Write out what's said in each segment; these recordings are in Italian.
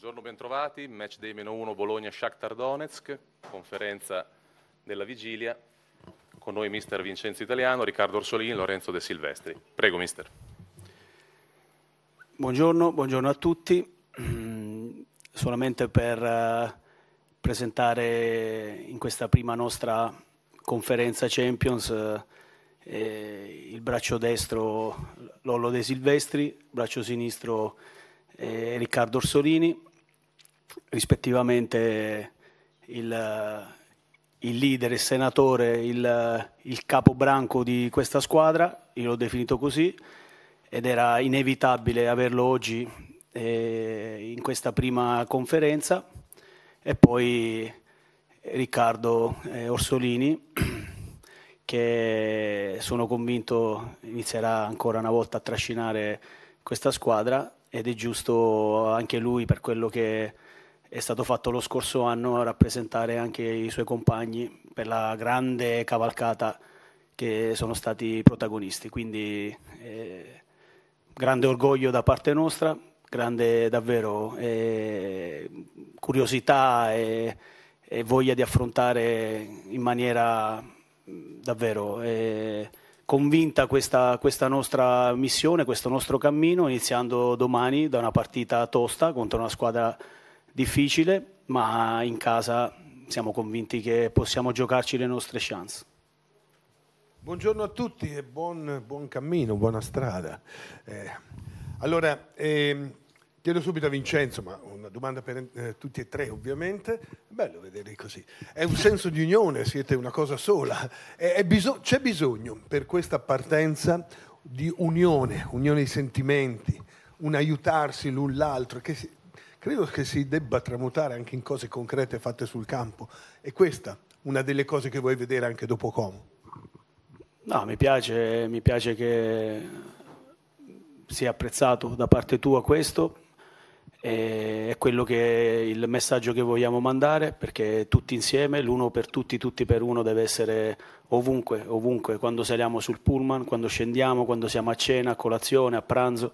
Buongiorno, bentrovati. Match day meno 1 Bologna-Shakhtar Donetsk, conferenza della vigilia. Con noi mister Vincenzo Italiano, Riccardo Orsolini, Lorenzo De Silvestri. Prego mister. Buongiorno, buongiorno a tutti. Mm, solamente per eh, presentare in questa prima nostra conferenza Champions eh, il braccio destro Lollo De Silvestri, braccio sinistro eh, Riccardo Orsolini, rispettivamente il, il leader, il senatore, il, il capobranco di questa squadra, io l'ho definito così, ed era inevitabile averlo oggi eh, in questa prima conferenza. E poi Riccardo eh, Orsolini, che sono convinto inizierà ancora una volta a trascinare questa squadra ed è giusto anche lui per quello che è stato fatto lo scorso anno a rappresentare anche i suoi compagni per la grande cavalcata che sono stati protagonisti. Quindi eh, grande orgoglio da parte nostra, grande davvero eh, curiosità e, e, voglia di affrontare in maniera davvero eh, convinta questa, questa nostra missione, questo nostro cammino, iniziando domani da una partita tosta contro una squadra difficile, ma in casa siamo convinti che possiamo giocarci le nostre chance. Buongiorno a tutti e buon, buon cammino, buona strada. Eh, allora, eh, chiedo subito a Vincenzo, ma una domanda per eh, tutti e tre ovviamente, è bello vedere così. È un senso di unione, siete una cosa sola, biso c'è bisogno per questa partenza di unione, unione di sentimenti, un aiutarsi l'un l'altro, che si, credo che si debba tramutare anche in cose concrete fatte sul campo. E questa una delle cose che vuoi vedere anche dopo Como. No, mi piace, mi piace che sia apprezzato da parte tua questo è quello che è il messaggio che vogliamo mandare perché tutti insieme, l'uno per tutti, tutti per uno deve essere ovunque, ovunque, quando saliamo sul pullman, quando scendiamo, quando siamo a cena, a colazione, a pranzo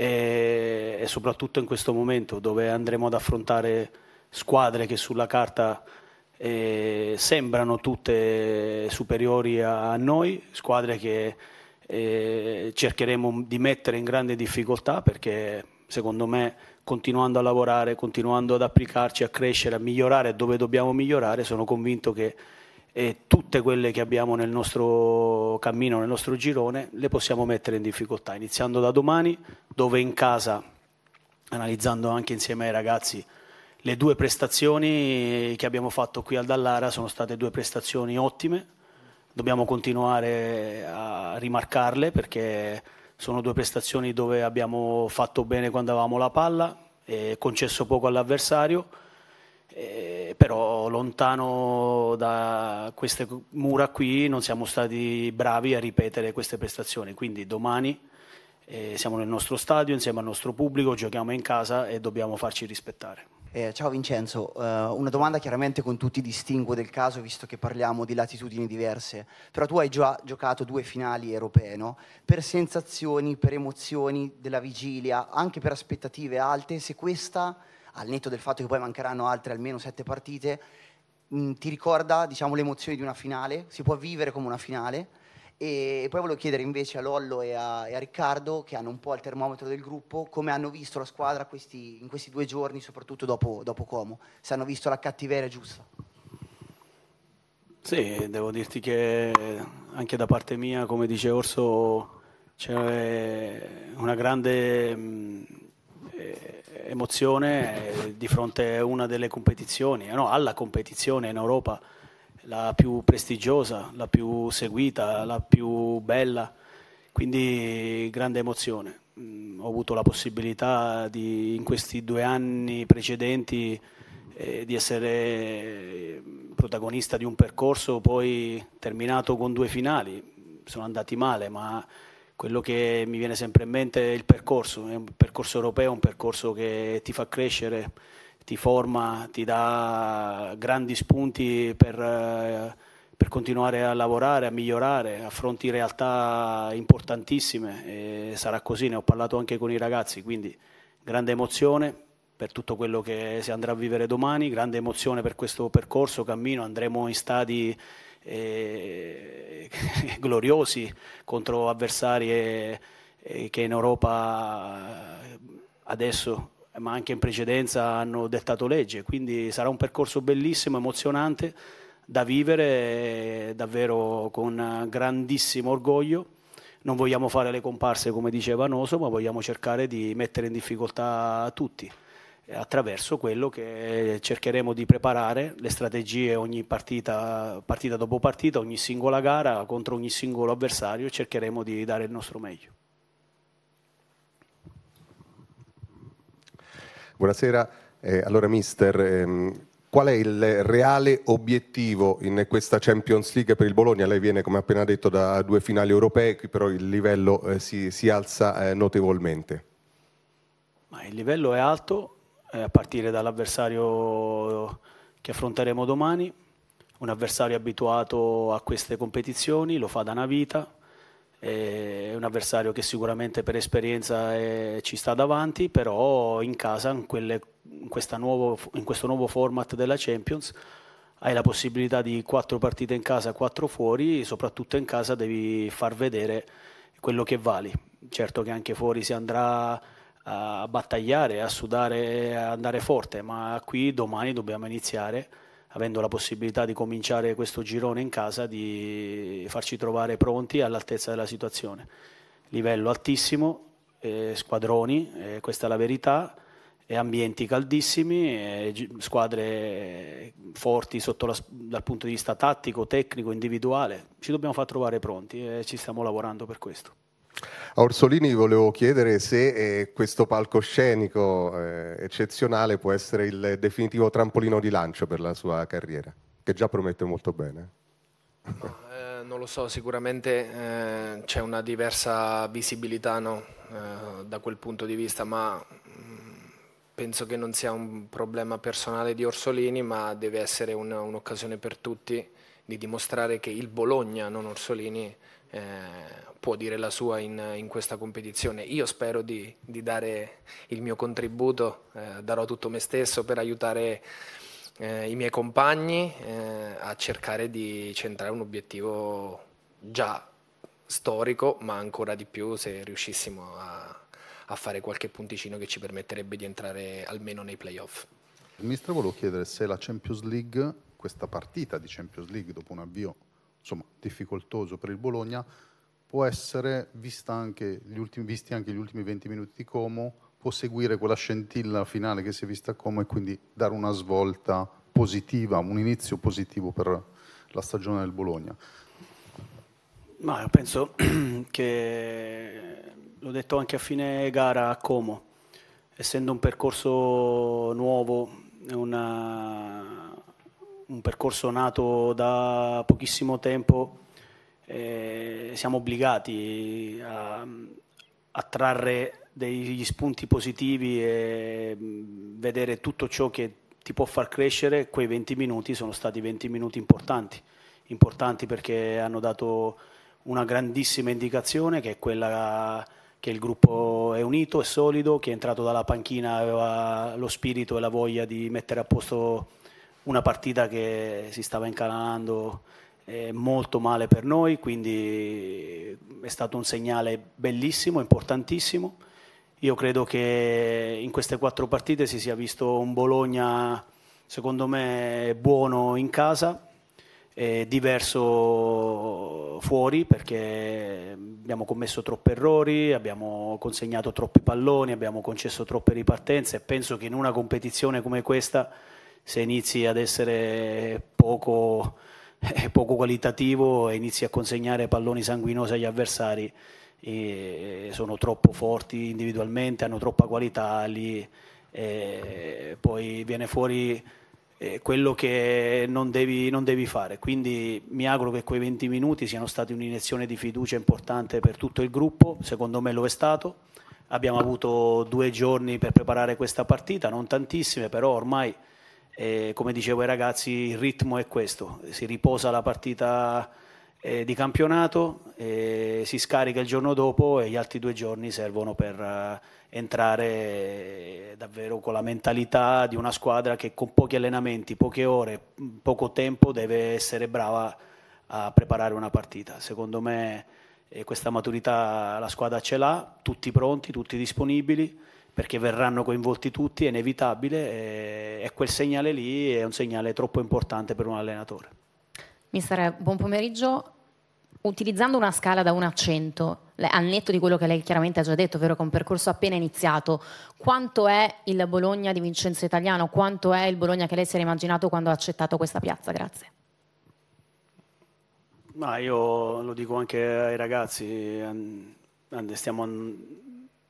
e, e soprattutto in questo momento dove andremo ad affrontare squadre che sulla carta eh, sembrano tutte superiori a, a noi, squadre che eh, cercheremo di mettere in grande difficoltà perché secondo me continuando a lavorare, continuando ad applicarci, a crescere, a migliorare dove dobbiamo migliorare, sono convinto che e tutte quelle che abbiamo nel nostro cammino, nel nostro girone, le possiamo mettere in difficoltà, iniziando da domani, dove in casa, analizzando anche insieme ai ragazzi, le due prestazioni che abbiamo fatto qui al Dallara sono state due prestazioni ottime, dobbiamo continuare a rimarcarle perché sono due prestazioni dove abbiamo fatto bene quando avevamo la palla, concesso poco all'avversario, eh, però lontano da queste mura qui non siamo stati bravi a ripetere queste prestazioni, quindi domani eh, siamo nel nostro stadio insieme al nostro pubblico, giochiamo in casa e dobbiamo farci rispettare. Eh, ciao Vincenzo, uh, una domanda chiaramente con tutti i distinguo del caso, visto che parliamo di latitudini diverse, però tu hai già giocato due finali europee, no? Per sensazioni, per emozioni della vigilia, anche per aspettative alte, se questa al netto del fatto che poi mancheranno altre almeno sette partite, mh, mm, ti ricorda diciamo, le emozioni di una finale, si può vivere come una finale. E poi volevo chiedere invece a Lollo e a, e a Riccardo, che hanno un po' il termometro del gruppo, come hanno visto la squadra questi, in questi due giorni, soprattutto dopo, dopo Como, se hanno visto la cattiveria giusta. Sì, devo dirti che anche da parte mia, come dice Orso, c'è una grande mm, eh, emozione eh, di fronte a una delle competizioni, eh, no, alla competizione in Europa, la più prestigiosa, la più seguita, la più bella, quindi grande emozione. Mm, ho avuto la possibilità di, in questi due anni precedenti eh, di essere eh, protagonista di un percorso poi terminato con due finali, sono andati male ma quello che mi viene sempre in mente è il percorso, è un percorso europeo, un percorso che ti fa crescere, ti forma, ti dà grandi spunti per, eh, per continuare a lavorare, a migliorare, affronti realtà importantissime e sarà così, ne ho parlato anche con i ragazzi, quindi grande emozione per tutto quello che si andrà a vivere domani, grande emozione per questo percorso, cammino, andremo in stadi eh, gloriosi contro avversari che in Europa eh, adesso ma anche in precedenza hanno dettato legge, quindi sarà un percorso bellissimo, emozionante da vivere eh, davvero con grandissimo orgoglio non vogliamo fare le comparse come diceva Noso, ma vogliamo cercare di mettere in difficoltà tutti. Eh, attraverso quello che eh, cercheremo di preparare, le strategie ogni partita, partita dopo partita, ogni singola gara, contro ogni singolo avversario, cercheremo di dare il nostro meglio. Buonasera, eh, allora mister, ehm, qual è il reale obiettivo in questa Champions League per il Bologna? Lei viene, come appena detto, da due finali europee, però il livello eh, si, si, alza eh, notevolmente. Ma il livello è alto, eh, a partire dall'avversario che affronteremo domani, un avversario abituato a queste competizioni, lo fa da una vita, è un avversario che sicuramente per esperienza è, eh, ci sta davanti, però in casa, in, quelle, in, nuovo, in questo nuovo format della Champions, hai la possibilità di quattro partite in casa, quattro fuori, soprattutto in casa devi far vedere quello che vali. Certo che anche fuori si andrà a battagliare, a sudare, a andare forte, ma qui domani dobbiamo iniziare, avendo la possibilità di cominciare questo girone in casa, di farci trovare pronti all'altezza della situazione. Livello altissimo, eh, squadroni, eh, questa è la verità, e ambienti caldissimi, e eh, squadre eh, forti la, dal punto di vista tattico, tecnico, individuale. Ci dobbiamo far trovare pronti e eh, ci stiamo lavorando per questo. A Orsolini volevo chiedere se eh, questo palcoscenico eh, eccezionale può essere il definitivo trampolino di lancio per la sua carriera, che già promette molto bene. No, eh, non lo so, sicuramente eh, c'è una diversa visibilità no, eh, da quel punto di vista, ma mm, penso che non sia un problema personale di Orsolini, ma deve essere un'occasione per tutti di dimostrare che il Bologna, non Orsolini, eh, può dire la sua in, in, questa competizione. Io spero di, di dare il mio contributo, eh, darò tutto me stesso per aiutare eh, i miei compagni eh, a cercare di centrare un obiettivo già storico, ma ancora di più se riuscissimo a, a fare qualche punticino che ci permetterebbe di entrare almeno nei playoff. Ministro, volevo chiedere se la Champions League, questa partita di Champions League dopo un avvio difficoltoso per il Bologna, può essere vista anche gli ultimi, visti anche gli ultimi 20 minuti di Como, può seguire quella scintilla finale che si è vista a Como e quindi dare una svolta positiva, un inizio positivo per la stagione del Bologna. Ma io penso che l'ho detto anche a fine gara a Como, essendo un percorso nuovo, una, un percorso nato da pochissimo tempo, eh, siamo obbligati a, a trarre degli spunti positivi e mm, vedere tutto ciò che ti può far crescere. Quei 20 minuti sono stati 20 minuti importanti, importanti perché hanno dato una grandissima indicazione che è quella che il gruppo è unito, è solido, che è entrato dalla panchina aveva lo spirito e la voglia di mettere a posto una partita che si stava incanalando eh, molto male per noi, quindi è stato un segnale bellissimo, importantissimo. Io credo che in queste quattro partite si sia visto un Bologna, secondo me, buono in casa, diverso fuori perché abbiamo commesso troppi errori, abbiamo consegnato troppi palloni, abbiamo concesso troppe ripartenze e penso che in una competizione come questa se inizi ad essere poco, eh, poco qualitativo e inizi a consegnare palloni sanguinosi agli avversari, sono troppo forti individualmente, hanno troppa qualità lì, eh, poi viene fuori eh, quello che non devi, non devi, fare. Quindi mi auguro che quei 20 minuti siano stati un'iniezione di fiducia importante per tutto il gruppo, secondo me lo è stato. Abbiamo avuto due giorni per preparare questa partita, non tantissime, però ormai e eh, come dicevo ai ragazzi, il ritmo è questo, si riposa la partita eh, di campionato, eh, si scarica il giorno dopo e gli altri due giorni servono per eh, entrare eh, davvero con la mentalità di una squadra che con pochi allenamenti, poche ore, mm, poco tempo deve essere brava a preparare una partita. Secondo me eh, questa maturità la squadra ce l'ha, tutti pronti, tutti disponibili perché verranno coinvolti tutti, è inevitabile e quel segnale lì è un segnale troppo importante per un allenatore. Mister, buon pomeriggio. Utilizzando una scala da 1 a 100, al netto di quello che lei chiaramente ha già detto, ovvero che è un percorso appena iniziato, quanto è il Bologna di Vincenzo Italiano? Quanto è il Bologna che lei si era immaginato quando ha accettato questa piazza? Grazie. Ma io lo dico anche ai ragazzi, stiamo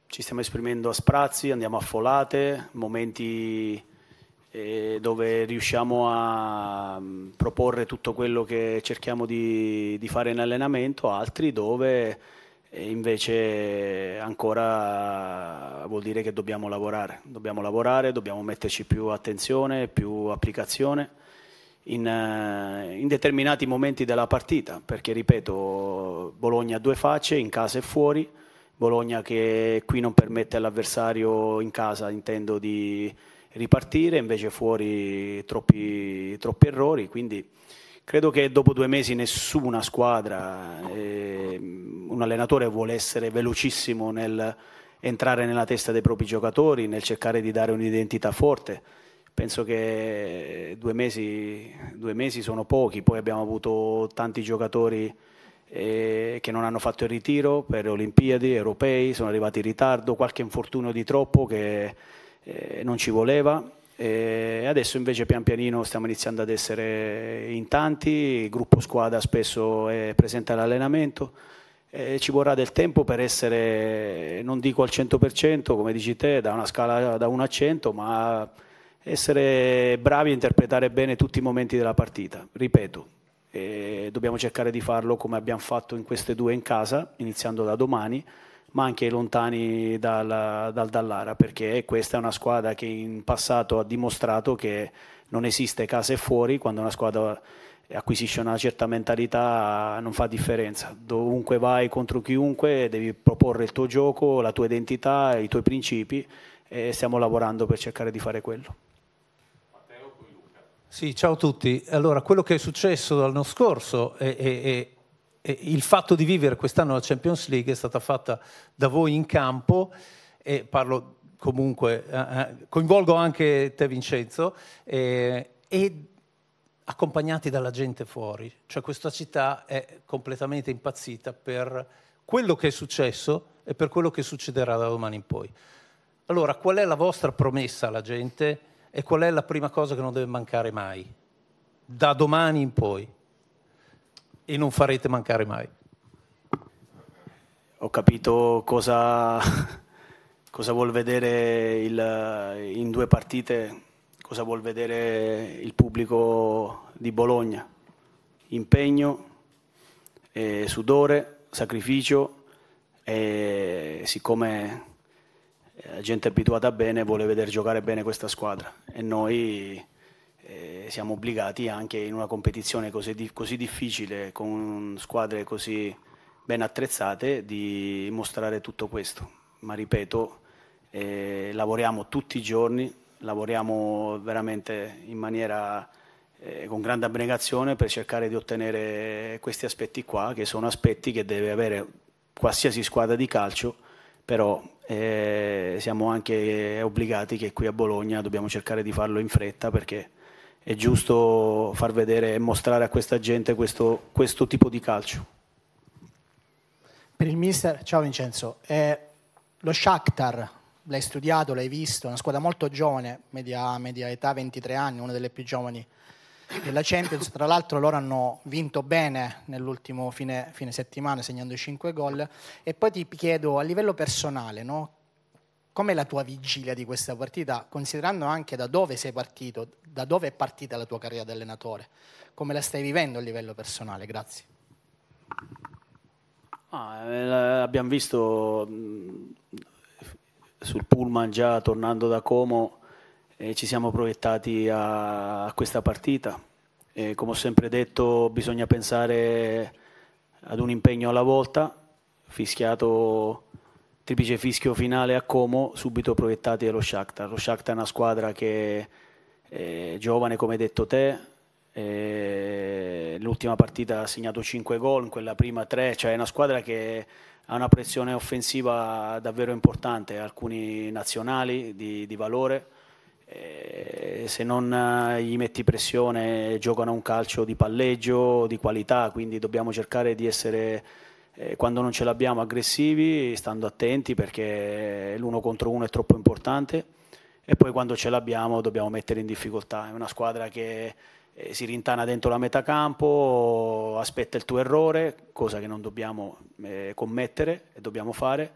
ci stiamo esprimendo a sprazzi, andiamo a folate, momenti eh, dove riusciamo a mh, mm, proporre tutto quello che cerchiamo di, di fare in allenamento, altri dove eh, invece ancora vuol dire che dobbiamo lavorare, dobbiamo lavorare, dobbiamo metterci più attenzione, più applicazione. In, eh, in, determinati momenti della partita, perché ripeto, Bologna ha due facce, in casa e fuori, Bologna che qui non permette all'avversario in casa, intendo, di ripartire, invece fuori troppi, troppi errori, quindi credo che dopo due mesi nessuna squadra, eh, un allenatore vuole essere velocissimo nel entrare nella testa dei propri giocatori, nel cercare di dare un'identità forte. Penso che due mesi, due mesi sono pochi, poi abbiamo avuto tanti giocatori eh, che non hanno fatto il ritiro per Olimpiadi, europei, sono arrivati in ritardo, qualche infortunio di troppo che eh, non ci voleva. E adesso invece pian pianino stiamo iniziando ad essere in tanti, il gruppo squadra spesso è presente all'allenamento, eh, ci vorrà del tempo per essere, non dico al 100%, come dici te, da una scala da 1 a 100, ma essere bravi a interpretare bene tutti i momenti della partita. Ripeto, e dobbiamo cercare di farlo come abbiamo fatto in queste due in casa, iniziando da domani, ma anche lontani dal, dal Dallara, perché questa è una squadra che in passato ha dimostrato che non esiste casa e fuori, quando una squadra acquisisce una certa mentalità non fa differenza. Dovunque vai contro chiunque devi proporre il tuo gioco, la tua identità, i tuoi principi e stiamo lavorando per cercare di fare quello. Sì, ciao a tutti. Allora, quello che è successo l'anno scorso e il fatto di vivere quest'anno la Champions League è stata fatta da voi in campo e parlo comunque, eh, eh, coinvolgo anche te Vincenzo, eh, e accompagnati dalla gente fuori. Cioè questa città è completamente impazzita per quello che è successo e per quello che succederà da domani in poi. Allora, qual è la vostra promessa alla gente? E qual è la prima cosa che non deve mancare mai? Da domani in poi. E non farete mancare mai. Ho capito cosa, cosa vuol vedere il, in due partite, cosa vuol vedere il pubblico di Bologna. Impegno, eh, sudore, sacrificio e siccome eh, la gente abituata bene vuole vedere giocare bene questa squadra e noi eh, siamo obbligati anche in una competizione così, così, difficile, con squadre così ben attrezzate, di mostrare tutto questo. Ma ripeto, eh, lavoriamo tutti i giorni, lavoriamo veramente in maniera eh, con grande abnegazione per cercare di ottenere questi aspetti qua, che sono aspetti che deve avere qualsiasi squadra di calcio, però eh, siamo anche obbligati che qui a Bologna dobbiamo cercare di farlo in fretta perché è giusto far vedere e mostrare a questa gente questo, questo tipo di calcio. Per il mister, ciao Vincenzo, eh, lo Shakhtar l'hai studiato, l'hai visto, è una squadra molto giovane, media, media età 23 anni, una delle più giovani della Champions. Tra l'altro loro hanno vinto bene nell'ultimo fine, fine settimana segnando 5 gol. E poi ti chiedo a livello personale, no? com'è la tua vigilia di questa partita, considerando anche da dove sei partito, da dove è partita la tua carriera di allenatore, come la stai vivendo a livello personale? Grazie. Ah, eh, abbiamo visto mm, sul pullman già tornando da Como eh, ci siamo proiettati a, a questa partita. E come ho sempre detto, bisogna pensare ad un impegno alla volta, fischiato triplice fischio finale a Como, subito proiettati allo Shakhtar. Lo Shakhtar è una squadra che è giovane, come hai detto te, l'ultima partita ha segnato 5 gol, in quella prima 3, cioè è una squadra che ha una pressione offensiva davvero importante, alcuni nazionali di, di valore eh, se non eh, gli metti pressione giocano un calcio di palleggio, di qualità, quindi dobbiamo cercare di essere, eh, quando non ce l'abbiamo, aggressivi, stando attenti perché l'uno contro uno è troppo importante e poi quando ce l'abbiamo dobbiamo mettere in difficoltà. È una squadra che si rintana dentro la metà campo, aspetta il tuo errore, cosa che non dobbiamo commettere e dobbiamo fare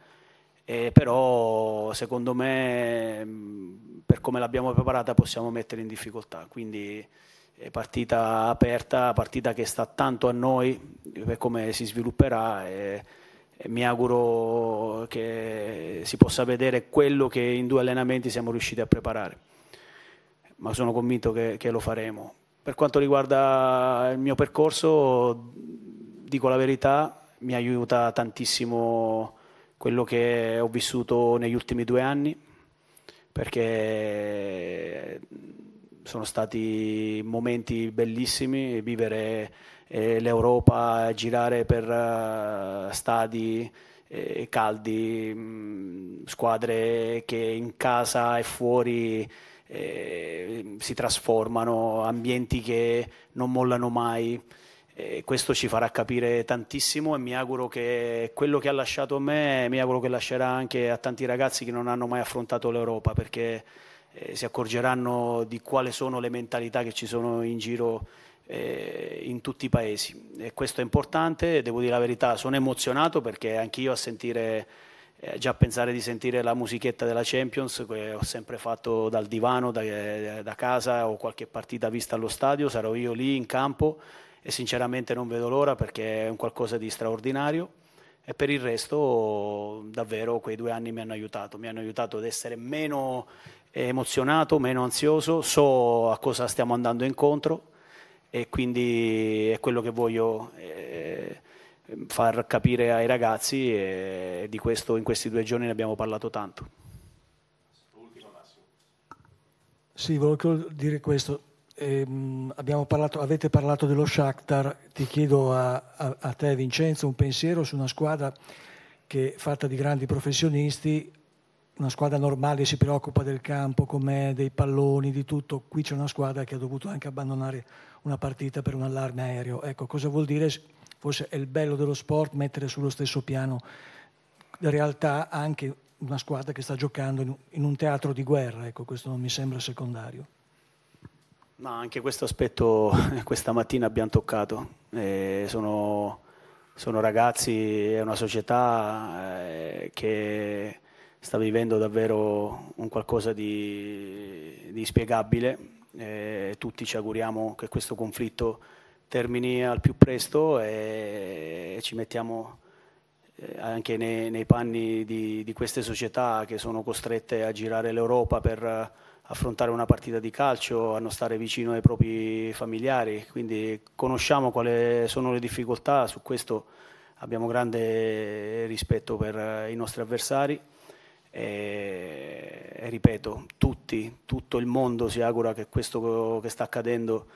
eh, però secondo me mm, per come l'abbiamo preparata possiamo mettere in difficoltà, quindi eh, partita aperta, partita che sta tanto a noi per come si svilupperà e, e mi auguro che si possa vedere quello che in due allenamenti siamo riusciti a preparare, ma sono convinto che, che lo faremo. Per quanto riguarda il mio percorso, dico la verità, mi aiuta tantissimo quello che ho vissuto negli ultimi due anni, perché sono stati momenti bellissimi, vivere eh, l'Europa, girare per uh, stadi eh, caldi, mh, mm, squadre che in casa e fuori eh, si trasformano, ambienti che non mollano mai. E questo ci farà capire tantissimo e mi auguro che quello che ha lasciato a me, mi auguro che lascerà anche a tanti ragazzi che non hanno mai affrontato l'Europa, perché eh, si accorgeranno di quali sono le mentalità che ci sono in giro eh, in tutti i paesi. E questo è importante, devo dire la verità, sono emozionato perché anch'io a sentire eh, già pensare di sentire la musichetta della Champions che ho sempre fatto dal divano, da, eh, da, casa o qualche partita vista allo stadio, sarò io lì in campo e sinceramente non vedo l'ora perché è un qualcosa di straordinario e per il resto davvero quei due anni mi hanno aiutato, mi hanno aiutato ad essere meno emozionato, meno ansioso, so a cosa stiamo andando incontro e quindi è quello che voglio eh, far capire ai ragazzi e di questo in questi due giorni ne abbiamo parlato tanto. Sì, volevo dire questo. Ehm, parlato, avete parlato dello Shakhtar, ti chiedo a, a, a, te Vincenzo un pensiero su una squadra che è fatta di grandi professionisti, una squadra normale si preoccupa del campo com'è, dei palloni, di tutto, qui c'è una squadra che ha dovuto anche abbandonare una partita per un allarme aereo. Ecco, cosa vuol dire? Forse è il bello dello sport mettere sullo stesso piano la realtà anche una squadra che sta giocando in un teatro di guerra, ecco, questo non mi sembra secondario. No, anche questo aspetto questa mattina abbiamo toccato. Eh, sono, sono, ragazzi, è una società eh, che sta vivendo davvero un qualcosa di, di inspiegabile. Eh, tutti ci auguriamo che questo conflitto termini al più presto e, ci mettiamo eh, anche nei, nei panni di, di, queste società che sono costrette a girare l'Europa per affrontare una partita di calcio, a non stare vicino ai propri familiari, quindi conosciamo quali sono le difficoltà, su questo abbiamo grande rispetto per i nostri avversari e, e ripeto, tutti, tutto il mondo si augura che questo che sta accadendo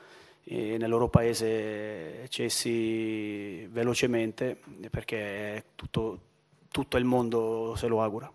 eh, nel loro paese cessi velocemente perché tutto, tutto il mondo se lo augura.